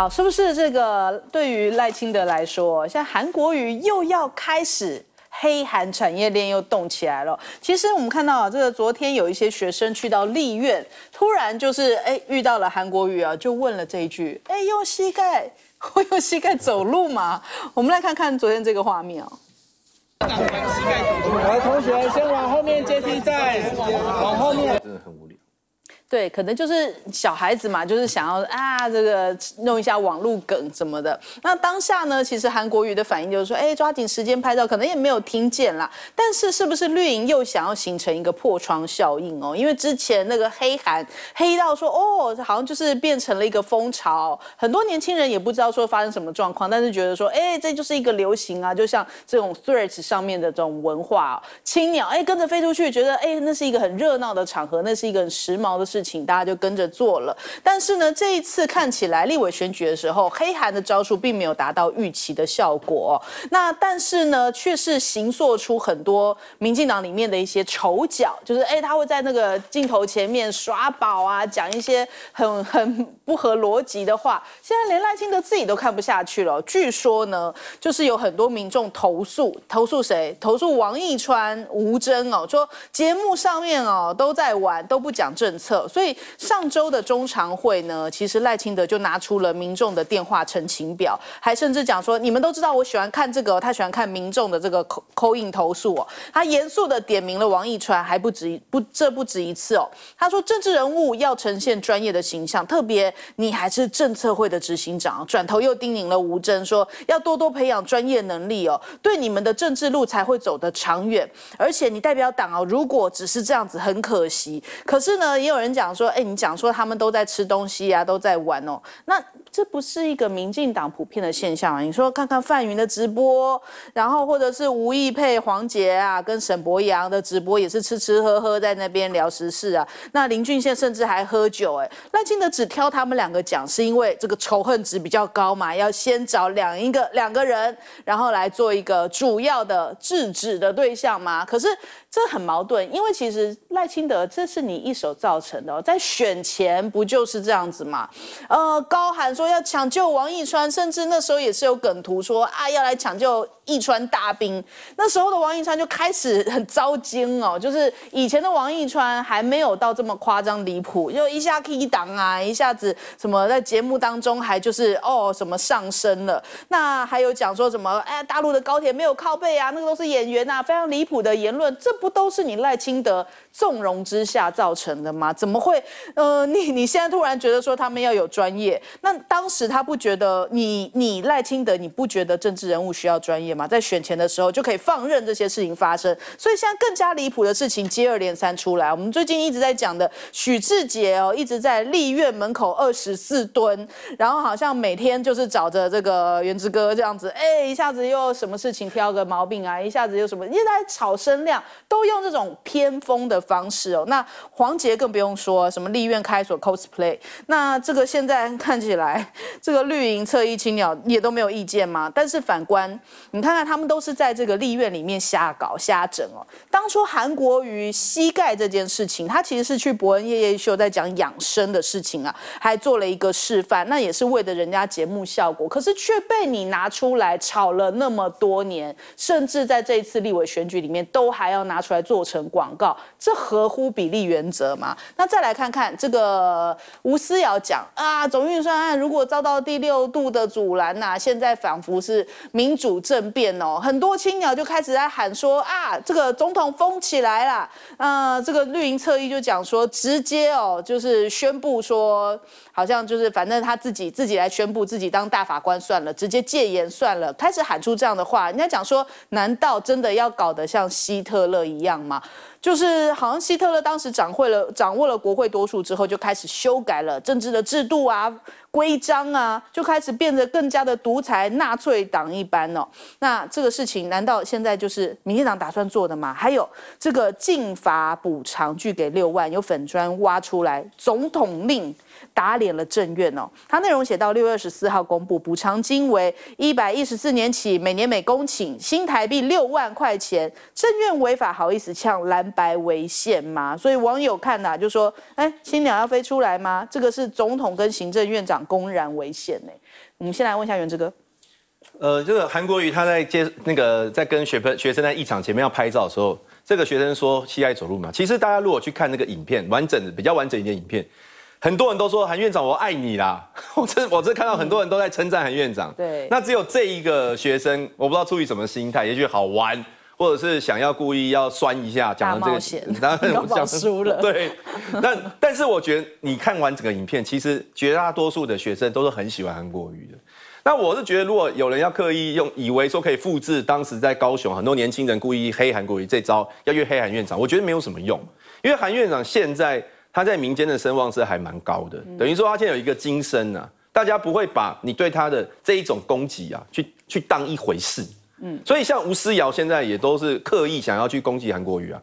好，是不是这个对于赖清德来说，现在韩国语又要开始黑韩产业链又动起来了？其实我们看到啊，这个昨天有一些学生去到立院，突然就是哎遇到了韩国语啊，就问了这一句：哎，用膝盖会 用膝盖走路吗？我们来看看昨天这个画面啊。来，同学先往后面阶梯站，往后面。真的很无聊。对，可能就是小孩子嘛，就是想要啊，这个弄一下网络梗什么的。那当下呢，其实韩国瑜的反应就是说，哎，抓紧时间拍照，可能也没有听见啦。但是，是不是绿营又想要形成一个破窗效应哦？因为之前那个黑韩黑到说，哦，好像就是变成了一个风潮，很多年轻人也不知道说发生什么状况，但是觉得说，哎，这就是一个流行啊，就像这种 Threads 上面的这种文化，青鸟哎跟着飞出去，觉得哎那是一个很热闹的场合，那是一个很时髦的事。事情大家就跟着做了，但是呢，这一次看起来立委选举的时候，黑韩的招数并没有达到预期的效果。那但是呢，却是行塑出很多民进党里面的一些丑角，就是哎，他会在那个镜头前面耍宝啊，讲一些很很不合逻辑的话。现在连赖清德自己都看不下去了，据说呢，就是有很多民众投诉，投诉谁？投诉王毅川、吴峥哦，说节目上面哦都在玩，都不讲政策。所以上周的中常会呢，其实赖清德就拿出了民众的电话澄清表，还甚至讲说，你们都知道，我喜欢看这个，他喜欢看民众的这个扣扣印投诉哦。他严肃的点名了王义川，还不止不，这不止一次哦。他说政治人物要呈现专业的形象，特别你还是政策会的执行长，转头又叮咛了吴征说，要多多培养专业能力哦，对你们的政治路才会走得长远。而且你代表党哦，如果只是这样子，很可惜。可是呢，也有人讲。讲说，哎，你讲说他们都在吃东西啊，都在玩哦。那这不是一个民进党普遍的现象啊？你说看看范云的直播，然后或者是吴亦培、黄杰啊，跟沈博阳的直播也是吃吃喝喝在那边聊时事啊。那林俊宪甚至还喝酒哎。赖清德只挑他们两个讲，是因为这个仇恨值比较高嘛？要先找两一个两个人，然后来做一个主要的制止的对象嘛。可是。这很矛盾，因为其实赖清德这是你一手造成的哦，在选前不就是这样子嘛？呃，高喊说要抢救王一川，甚至那时候也是有梗图说啊要来抢救一川大兵，那时候的王一川就开始很糟惊哦，就是以前的王一川还没有到这么夸张离谱，就一下 key 档啊，一下子什么在节目当中还就是哦什么上升了，那还有讲说什么哎大陆的高铁没有靠背啊，那个都是演员呐，非常离谱的言论，这。不都是你赖清德纵容之下造成的吗？怎么会？呃，你你现在突然觉得说他们要有专业，那当时他不觉得你你赖清德你不觉得政治人物需要专业吗？在选前的时候就可以放任这些事情发生，所以现在更加离谱的事情接二连三出来。我们最近一直在讲的许志杰哦，一直在立院门口二十四吨，然后好像每天就是找着这个原之哥这样子，哎，一下子又什么事情挑个毛病啊，一下子又什么一直在吵声量。都用这种偏锋的方式哦，那黄杰更不用说什么立院开锁 cosplay，那这个现在看起来，这个绿营侧翼青鸟也都没有意见吗？但是反观你看看，他们都是在这个立院里面瞎搞瞎整哦。当初韩国瑜膝盖这件事情，他其实是去伯恩夜夜秀在讲养生的事情啊，还做了一个示范，那也是为了人家节目效果，可是却被你拿出来炒了那么多年，甚至在这一次立委选举里面都还要拿。出来做成广告，这合乎比例原则吗？那再来看看这个吴思瑶讲啊，总预算案如果遭到第六度的阻拦呐，现在仿佛是民主政变哦，很多青鸟就开始在喊说啊，这个总统疯起来了。嗯，这个绿营侧翼就讲说，直接哦，就是宣布说，好像就是反正他自己自己来宣布自己当大法官算了，直接戒严算了，开始喊出这样的话。人家讲说，难道真的要搞得像希特勒？一样嘛，就是好像希特勒当时掌会了掌握了国会多数之后，就开始修改了政治的制度啊。规章啊，就开始变得更加的独裁，纳粹党一般哦。那这个事情难道现在就是民进党打算做的吗？还有这个禁法补偿，据给六万，有粉砖挖出来，总统令打脸了政院哦。它内容写到六月二十四号公布，补偿金为一百一十四年起，每年每公顷新台币六万块钱。政院违法，好意思呛蓝白违宪吗？所以网友看呐，就说：哎，新鸟要飞出来吗？这个是总统跟行政院长。公然危险呢？我们先来问一下袁志哥。呃，这个韩国瑜他在接那个在跟学生学生在议场前面要拍照的时候，这个学生说七矮走路嘛。其实大家如果去看那个影片，完整的比较完整一点影片，很多人都说韩院长我爱你啦。我这我这看到很多人都在称赞韩院长。对，那只有这一个学生，我不知道出于什么心态，也许好玩。或者是想要故意要酸一下讲的这个，然后讲输了对，但但是我觉得你看完整个影片，其实绝大多数的学生都是很喜欢韩国语的。那我是觉得，如果有人要刻意用，以为说可以复制当时在高雄很多年轻人故意黑韩国语这招，要越黑韩院长，我觉得没有什么用，因为韩院长现在他在民间的声望是还蛮高的，等于说他现在有一个金身啊，大家不会把你对他的这一种攻击啊，去去当一回事。嗯，所以像吴思瑶现在也都是刻意想要去攻击韩国瑜啊，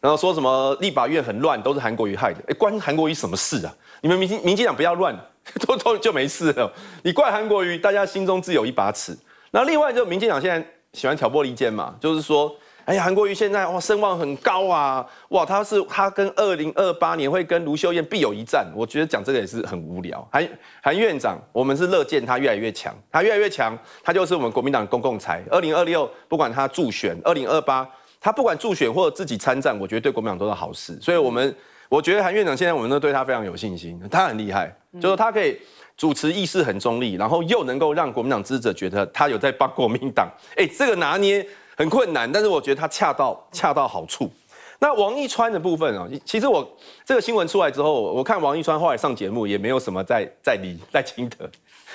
然后说什么立法院很乱，都是韩国瑜害的，哎，关韩国瑜什么事啊？你们民民进党不要乱，都都就没事了。你怪韩国瑜，大家心中自有一把尺。那另外就民进党现在喜欢挑拨离间嘛，就是说。哎呀，韩国瑜现在哇声望很高啊！哇，他是他跟二零二八年会跟卢秀燕必有一战。我觉得讲这个也是很无聊。韩韩院长，我们是乐见他越来越强。他越来越强，他就是我们国民党的公共财。二零二六不管他助选，二零二八他不管助选或自己参战，我觉得对国民党都是好事。所以，我们我觉得韩院长现在我们都对他非常有信心。他很厉害，就是他可以主持意识很中立，然后又能够让国民党支持者觉得他有在帮国民党。哎，这个拿捏。很困难，但是我觉得他恰到恰到好处。那王一川的部分啊，其实我这个新闻出来之后，我看王一川后来上节目也没有什么在在理 在轻的，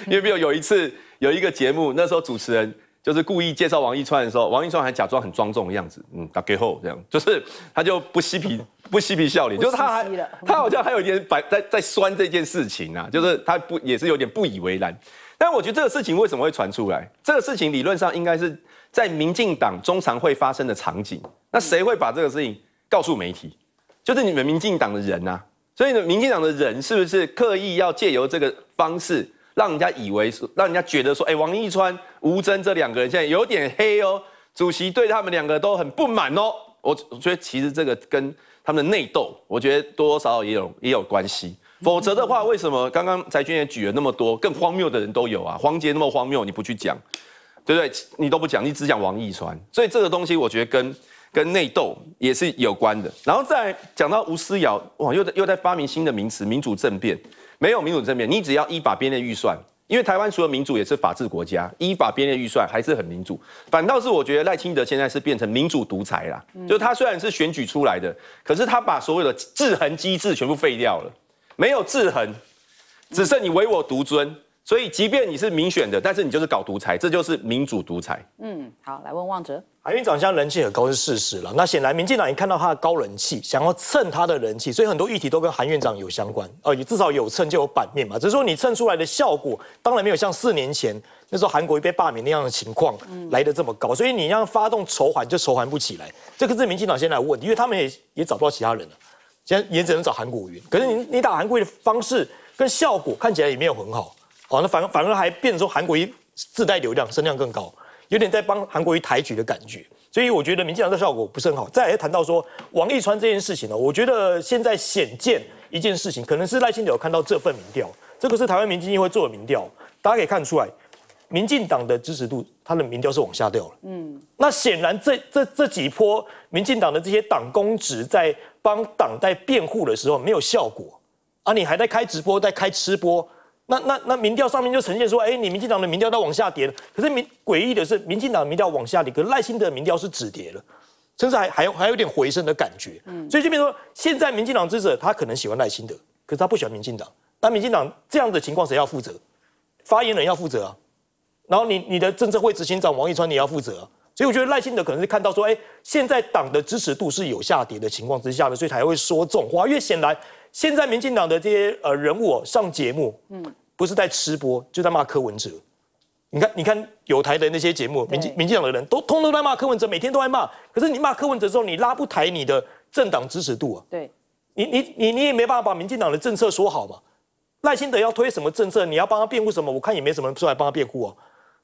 因为比如有一次有一个节目，那时候主持人就是故意介绍王一川的时候，王一川还假装很庄重的样子，嗯，打给后这样，就是他就不嬉皮不嬉皮笑脸，就是他还他好像还有一点在在酸这件事情啊，就是他不也是有点不以为然。但我觉得这个事情为什么会传出来？这个事情理论上应该是。在民进党中常会发生的场景，那谁会把这个事情告诉媒体？就是你们民进党的人啊，所以呢，民进党的人是不是刻意要借由这个方式，让人家以为，让人家觉得说，哎，王一川、吴征这两个人现在有点黑哦，主席对他们两个都很不满哦。我我觉得其实这个跟他们的内斗，我觉得多多少少也有也有关系。否则的话，为什么刚刚翟军也举了那么多更荒谬的人都有啊？黄杰那么荒谬，你不去讲？对不对？你都不讲，你只讲王义川，所以这个东西我觉得跟跟内斗也是有关的。然后再讲到吴思瑶，哇，又在又在发明新的名词“民主政变”。没有民主政变，你只要依法编列预算，因为台湾除了民主也是法治国家，依法编列预算还是很民主。反倒是我觉得赖清德现在是变成民主独裁啦，就他虽然是选举出来的，可是他把所有的制衡机制全部废掉了，没有制衡，只剩你唯我独尊。所以，即便你是民选的，但是你就是搞独裁，这就是民主独裁。嗯，好，来问旺哲。韩院长像人气很高是事实了，那显然民进党也看到他的高人气，想要蹭他的人气，所以很多议题都跟韩院长有相关。呃，也至少有蹭就有版面嘛。只是说你蹭出来的效果，当然没有像四年前那时候韩国瑜被罢免那样的情况来的这么高，所以你像发动筹款就筹款不起来。这个是民进党先来问因为他们也也找不到其他人了，现在也只能找韩国瑜。可是你你打韩国瑜的方式跟效果看起来也没有很好。哦，反而反而还变说韩国瑜自带流量，声量更高，有点在帮韩国瑜抬举的感觉。所以我觉得民进党的效果不是很好。再谈到说王义川这件事情呢，我觉得现在显见一件事情，可能是赖清德看到这份民调，这个是台湾民进会做的民调，大家可以看出来，民进党的支持度，他的民调是往下掉了。嗯，那显然这这这几波民进党的这些党公职在帮党在辩护的时候没有效果啊，你还在开直播，在开吃播。那那那民调上面就呈现说，哎，你民进党的民调在往下跌了。可是民诡异的是，民进党民调往下跌，可赖清德的民调是止跌了，甚至还还有还有点回升的感觉。嗯，所以就比如说，现在民进党支持他可能喜欢赖清德，可是他不喜欢民进党。那民进党这样的情况谁要负责？发言人要负责，然后你你的政策会执行长王一川你要负责。所以我觉得赖清德可能是看到说，哎，现在党的支持度是有下跌的情况之下呢，所以才会说这种话。因为显然现在民进党的这些呃人物上节目，嗯，不是在吃播，就在骂柯文哲。你看，你看有台的那些节目，民进民进党的人都通通在骂柯文哲，每天都在骂。可是你骂柯文哲之后，你拉不抬你的政党支持度啊？对，你你你你也没办法把民进党的政策说好嘛。赖清德要推什么政策，你要帮他辩护什么？我看也没什么人出来帮他辩护啊。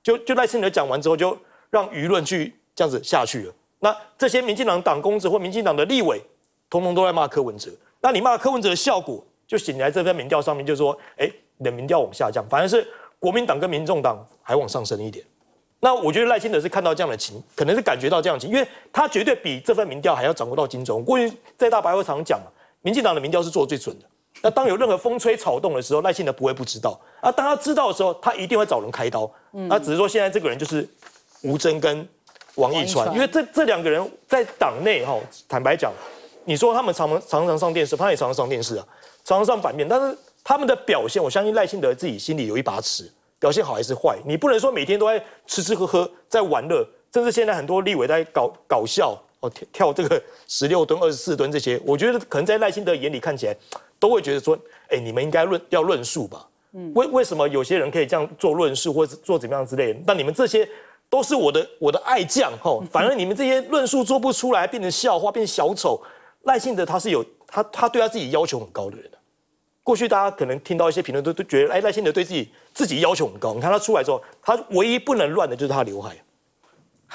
就就赖清德讲完之后就。让舆论去这样子下去了，那这些民进党党工子或民进党的立委，通通都在骂柯文哲。那你骂柯文哲的效果，就显现在这份民调上面，就说，哎，的民调往下降，反而是国民党跟民众党还往上升一点。那我觉得赖清德是看到这样的情，可能是感觉到这样情，因为他绝对比这份民调还要掌握到精准。我过去在大白会厂讲，民进党的民调是做最准的。那当有任何风吹草动的时候，赖清德不会不知道啊。当他知道的时候，他一定会找人开刀。嗯，那只是说现在这个人就是。吴征跟王一川，因为这这两个人在党内哈，坦白讲，你说他们常常常上电视，他也常常上电视啊，常常上版面，但是他们的表现，我相信赖清德自己心里有一把尺，表现好还是坏，你不能说每天都在吃吃喝喝，在玩乐，甚至现在很多立委在搞搞笑哦，跳这个十六吨、二十四吨这些，我觉得可能在赖清德眼里看起来，都会觉得说，哎，你们应该论要论述吧，嗯，为为什么有些人可以这样做论述，或是做怎么样之类，那你们这些。都是我的我的爱将吼，反而你们这些论述做不出来，变成笑话，变成小丑。赖幸德他是有他他对他自己要求很高的人，过去大家可能听到一些评论都都觉得，哎，赖幸德对自己自己要求很高。你看他出来之后，他唯一不能乱的就是他刘海，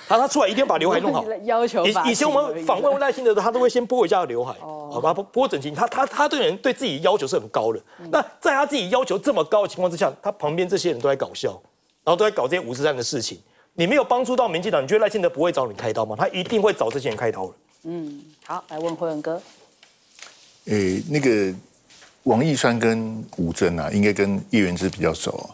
他他出来一定要把刘海 弄好。要求。以以前我们访问赖幸德的他都会先拨一下刘海，好吧，拨拨整齐。他他他对人对自己要求是很高的。那在他自己要求这么高的情况之下，他旁边这些人都在搞笑，然后都在搞这些无事站的事情。你没有帮助到民进党，你觉得赖清德不会找你开刀吗？他一定会找这些人开刀嗯，好，来问辉仁哥。诶，那个王义川跟吴征啊，应该跟叶元之比较熟，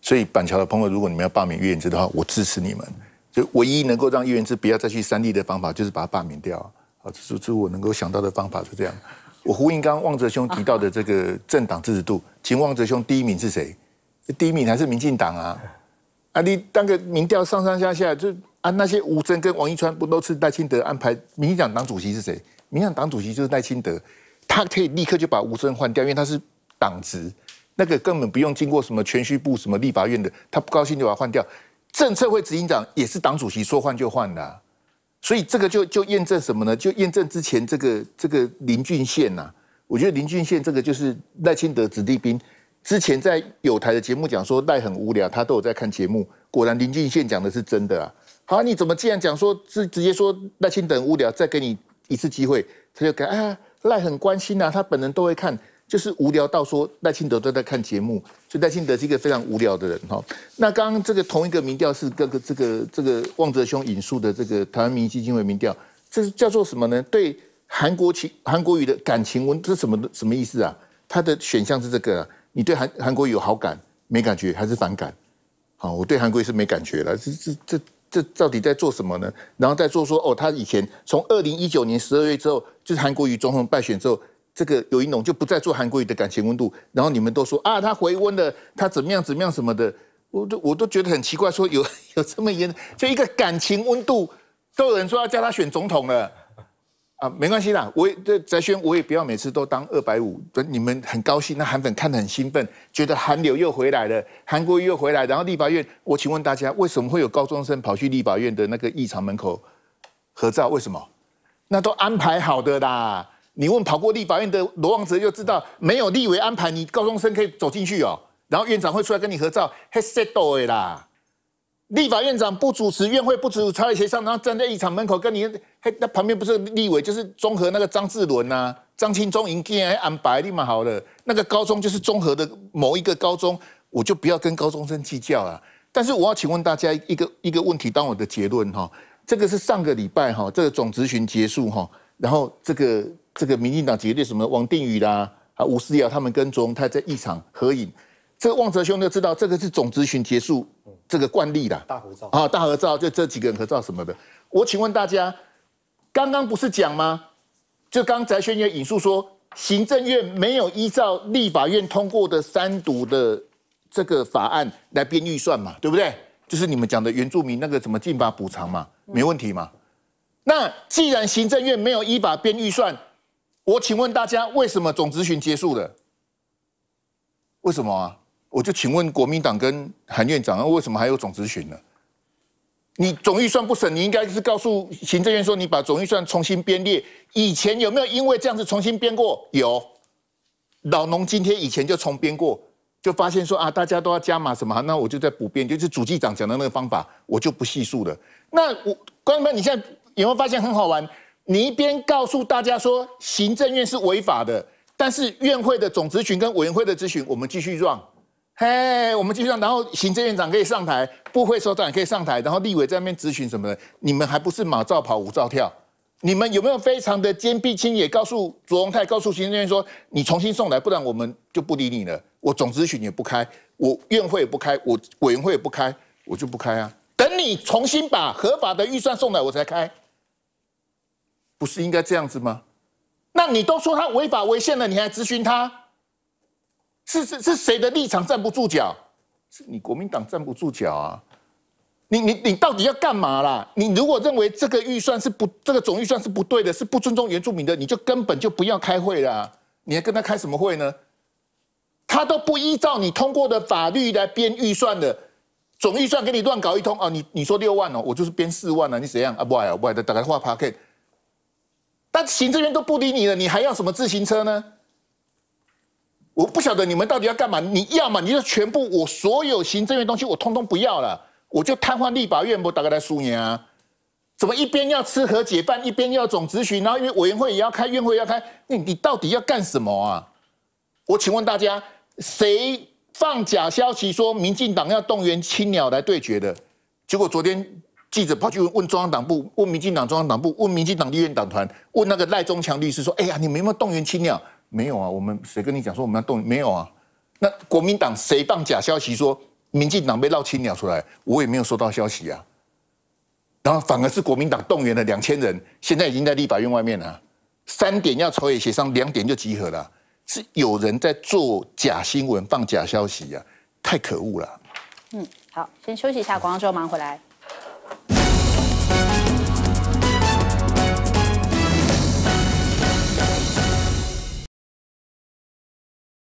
所以板桥的朋友，如果你们要罢免叶元之的话，我支持你们。就唯一能够让叶元之不要再去三立的方法，就是把他罢免掉。好，这是这我能够想到的方法，是这样。我胡应刚、望哲兄提到的这个政党支持度，请望哲兄第一名是谁？第一名还是民进党啊？啊！你当个民调上上下下就啊，那些吴增跟王一川不都是赖清德安排民进党党主席是谁？民进党主席就是赖清德，他可以立刻就把吴增换掉，因为他是党职，那个根本不用经过什么全序部、什么立法院的，他不高兴就把他换掉。政策会执行长也是党主席说换就换的，所以这个就就验证什么呢？就验证之前这个这个林俊宪呐，我觉得林俊宪这个就是赖清德子弟兵。之前在有台的节目讲说赖很无聊，他都有在看节目。果然林俊宪讲的是真的啊！好，你怎么既然讲说直直接说赖清德无聊？再给你一次机会，他就讲啊赖很关心啊，他本人都会看，就是无聊到说赖清德都在看节目，所以赖清德是一个非常无聊的人哈。那刚刚这个同一个民调是各个这个这个望泽兄引述的这个台湾民意基金会民调，这是叫做什么呢？对韩国情韩国语的感情文，这什么什么意思啊？他的选项是这个。你对韩韩国有好感没感觉还是反感？好，我对韩国是没感觉了。这这这这到底在做什么呢？然后在做说哦，他以前从二零一九年十二月之后，就是韩国瑜总统败选之后，这个尤一农就不再做韩国瑜的感情温度。然后你们都说啊，他回温了，他怎么样怎么样什么的，我都我都觉得很奇怪，说有 有这么严，就一个感情温度，都有人说要叫他选总统了。啊，没关系啦，我这翟轩我也不要每次都当二百五，你们很高兴，那韩粉看得很兴奋，觉得韩流又回来了，韩国又回来，然后立法院，我请问大家，为什么会有高中生跑去立法院的那个议场门口合照？为什么？那都安排好的啦。你问跑过立法院的罗旺泽就知道，没有立委安排，你高中生可以走进去哦，然后院长会出来跟你合照，嘿 sad 的啦。立法院长不主持院会，不主持朝野协商，然后站在议场门口跟你，嘿，那旁边不是立委就是综合那个张志伦呐、张清忠、尹健、安白立嘛，好了，那个高中就是综合的某一个高中，我就不要跟高中生计较了。但是我要请问大家一个一个问题，当我的结论哈，这个是上个礼拜哈，这个总咨询结束哈，然后这个这个民进党结对什么王定宇啦啊吴思瑶他们跟卓永泰在一场合影，这个旺泽兄就知道这个是总咨询结束。这个惯例啦，大合照啊，大合照就这几个人合照什么的。我请问大家，刚刚不是讲吗？就刚翟轩辕引述说，行政院没有依照立法院通过的三读的这个法案来编预算嘛，对不对？就是你们讲的原住民那个什么进法补偿嘛，没问题嘛？那既然行政院没有依法编预算，我请问大家，为什么总咨询结束了？为什么啊？我就请问国民党跟韩院长，为什么还有总咨询呢？你总预算不审，你应该是告诉行政院说，你把总预算重新编列。以前有没有因为这样子重新编过？有，老农今天以前就重编过，就发现说啊，大家都要加码什么？那我就再补编，就是主计长讲的那个方法，我就不细述了。那我官们，你现在有没有发现很好玩？你一边告诉大家说行政院是违法的，但是院会的总咨询跟委员会的咨询，我们继续让。嘿，我们继续上，然后行政院长可以上台，部会首长可以上台，然后立委在那边咨询什么的，你们还不是马照跑，舞照跳？你们有没有非常的坚壁清野？告诉卓荣泰，告诉行政院说，你重新送来，不然我们就不理你了。我总咨询也不开，我院会也不开，我委员会也不开，我就不开啊。等你重新把合法的预算送来，我才开。不是应该这样子吗？那你都说他违法违宪了，你还咨询他？是是是谁的立场站不住脚？是你国民党站不住脚啊！你你你到底要干嘛啦？你如果认为这个预算是不这个总预算是不对的，是不尊重原住民的，你就根本就不要开会了。你还跟他开什么会呢？他都不依照你通过的法律来编预算的，总预算给你乱搞一通哦。你你说六万哦，我就是编四万了，你怎样啊？不啊不，打开话 packet，但行政院都不理你了，你还要什么自行车呢？我不晓得你们到底要干嘛？你要嘛你就全部我所有行政院东西我通通不要了，我就瘫痪立法院，我大概来输你啊？怎么一边要吃和解饭，一边要总执行，然后因为委员会也要开院会要开，你你到底要干什么啊？我请问大家，谁放假消息说民进党要动员青鸟来对决的？结果昨天记者跑去问中央党部，问民进党中央党部，问民进党立院党团，问那个赖中强律师说：哎呀，你们有没有动员青鸟？没有啊，我们谁跟你讲说我们要动？没有啊，那国民党谁放假消息说民进党被闹青鸟出来？我也没有收到消息啊。然后反而是国民党动员了两千人，现在已经在立法院外面了。三点要筹野协商，两点就集合了，是有人在做假新闻放假消息呀，太可恶了。嗯，好，先休息一下，广告之后上回来。